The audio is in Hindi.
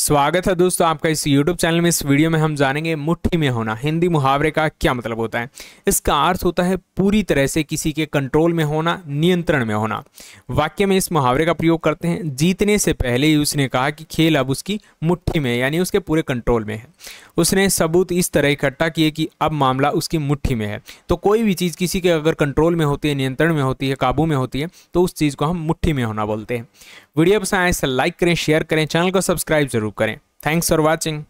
स्वागत है दोस्तों आपका इस YouTube चैनल में इस वीडियो में हम जानेंगे मुट्ठी में होना हिंदी मुहावरे का क्या मतलब होता है इसका अर्थ होता है पूरी तरह से किसी के कंट्रोल में होना नियंत्रण में होना वाक्य में इस मुहावरे का प्रयोग करते हैं जीतने से पहले ही उसने कहा कि खेल अब उसकी मुट्ठी में यानी उसके पूरे कंट्रोल में है उसने सबूत इस तरह इकट्ठा किए कि अब मामला उसकी मुठ्ठी में है तो कोई भी चीज़ किसी के अगर कंट्रोल में होती है नियंत्रण में होती है काबू में होती है तो उस चीज़ को हम मुठ्ठी में होना बोलते हैं वीडियो पसंद आए इसे तो लाइक करें शेयर करें चैनल को सब्सक्राइब जरूर करें थैंक्स फॉर वॉचिंग